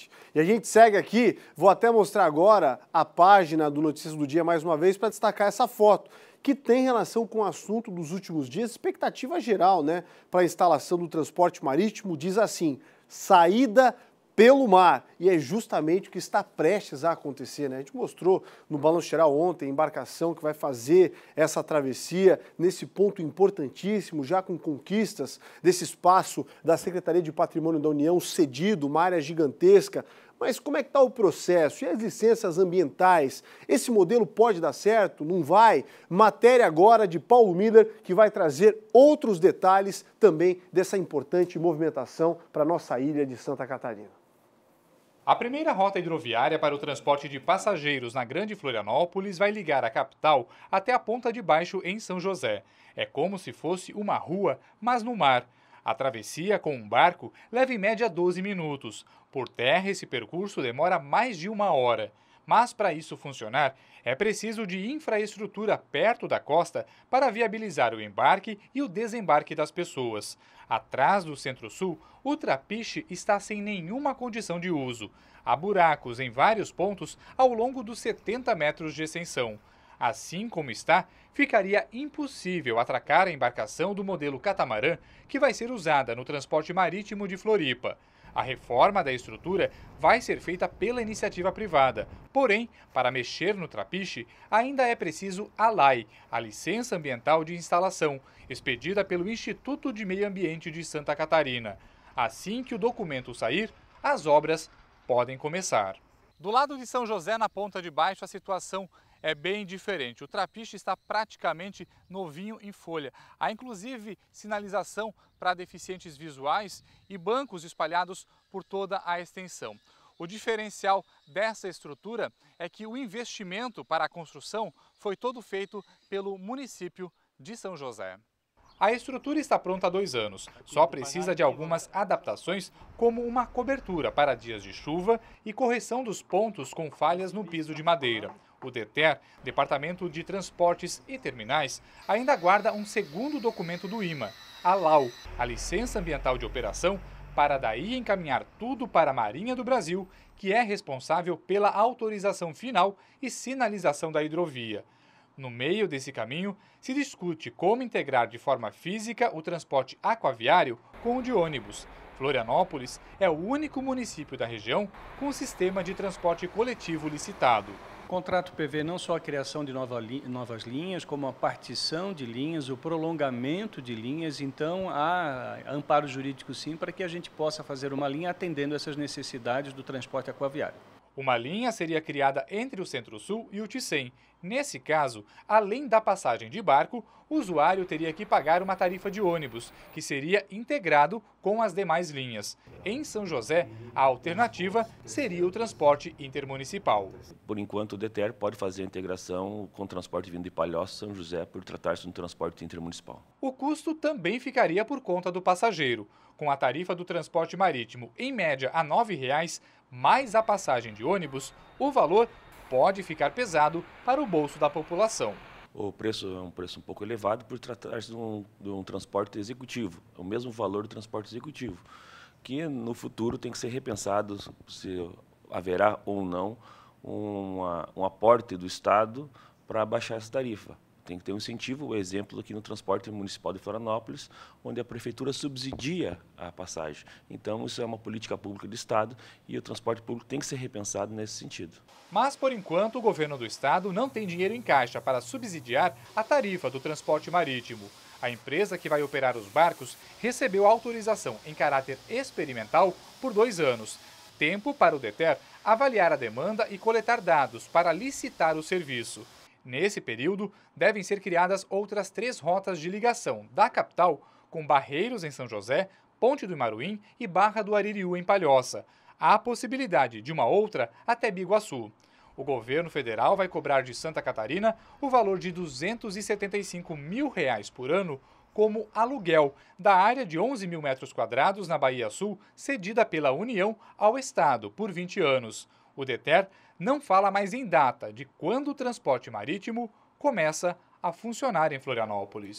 gente. E a gente segue aqui, vou até mostrar agora a página do Notícias do Dia mais uma vez para destacar essa foto, que tem relação com o assunto dos últimos dias, expectativa geral, né, para a instalação do transporte marítimo, diz assim: saída pelo mar. E é justamente o que está prestes a acontecer. Né? A gente mostrou no Balanço Geral ontem a embarcação que vai fazer essa travessia nesse ponto importantíssimo, já com conquistas desse espaço da Secretaria de Patrimônio da União cedido, uma área gigantesca. Mas como é que está o processo? E as licenças ambientais? Esse modelo pode dar certo? Não vai? Matéria agora de Paulo Miller, que vai trazer outros detalhes também dessa importante movimentação para a nossa ilha de Santa Catarina. A primeira rota hidroviária para o transporte de passageiros na Grande Florianópolis vai ligar a capital até a Ponta de Baixo, em São José. É como se fosse uma rua, mas no mar. A travessia com um barco leva em média 12 minutos. Por terra, esse percurso demora mais de uma hora. Mas para isso funcionar, é preciso de infraestrutura perto da costa para viabilizar o embarque e o desembarque das pessoas. Atrás do Centro-Sul, o trapiche está sem nenhuma condição de uso. Há buracos em vários pontos ao longo dos 70 metros de extensão. Assim como está, ficaria impossível atracar a embarcação do modelo catamarã que vai ser usada no transporte marítimo de Floripa. A reforma da estrutura vai ser feita pela iniciativa privada. Porém, para mexer no trapiche, ainda é preciso a LAI, a Licença Ambiental de Instalação, expedida pelo Instituto de Meio Ambiente de Santa Catarina. Assim que o documento sair, as obras podem começar. Do lado de São José, na Ponta de Baixo, a situação é bem diferente. O trapiche está praticamente novinho em folha. Há inclusive sinalização para deficientes visuais e bancos espalhados por toda a extensão. O diferencial dessa estrutura é que o investimento para a construção foi todo feito pelo município de São José. A estrutura está pronta há dois anos, só precisa de algumas adaptações, como uma cobertura para dias de chuva e correção dos pontos com falhas no piso de madeira. O DETER, Departamento de Transportes e Terminais, ainda guarda um segundo documento do IMA, a LAU, a Licença Ambiental de Operação, para daí encaminhar tudo para a Marinha do Brasil, que é responsável pela autorização final e sinalização da hidrovia. No meio desse caminho, se discute como integrar de forma física o transporte aquaviário com o de ônibus. Florianópolis é o único município da região com sistema de transporte coletivo licitado contrato PV não só a criação de nova li novas linhas, como a partição de linhas, o prolongamento de linhas. Então, há amparo jurídico sim para que a gente possa fazer uma linha atendendo essas necessidades do transporte aquaviário. Uma linha seria criada entre o Centro-Sul e o Ticem. Nesse caso, além da passagem de barco, o usuário teria que pagar uma tarifa de ônibus, que seria integrado com as demais linhas. Em São José, a alternativa seria o transporte intermunicipal. Por enquanto, o DETER pode fazer a integração com o transporte vindo de Palhoça São José por tratar-se de um transporte intermunicipal. O custo também ficaria por conta do passageiro. Com a tarifa do transporte marítimo em média a R$ 9,00, mais a passagem de ônibus, o valor pode ficar pesado para o bolso da população. O preço é um preço um pouco elevado por tratar-se de, um, de um transporte executivo, é o mesmo valor do transporte executivo, que no futuro tem que ser repensado se haverá ou não uma, um aporte do Estado para baixar essa tarifa. Tem que ter um incentivo, o exemplo aqui no transporte municipal de Florianópolis, onde a prefeitura subsidia a passagem. Então, isso é uma política pública do Estado e o transporte público tem que ser repensado nesse sentido. Mas, por enquanto, o governo do Estado não tem dinheiro em caixa para subsidiar a tarifa do transporte marítimo. A empresa que vai operar os barcos recebeu autorização em caráter experimental por dois anos. Tempo para o DETER avaliar a demanda e coletar dados para licitar o serviço. Nesse período, devem ser criadas outras três rotas de ligação da capital com Barreiros em São José, Ponte do Imaruim e Barra do Aririú em Palhoça. Há a possibilidade de uma outra até Biguaçu. O governo federal vai cobrar de Santa Catarina o valor de R$ 275 mil reais por ano como aluguel da área de 11 mil metros quadrados na Bahia Sul, cedida pela União ao Estado por 20 anos. O DETER não fala mais em data de quando o transporte marítimo começa a funcionar em Florianópolis.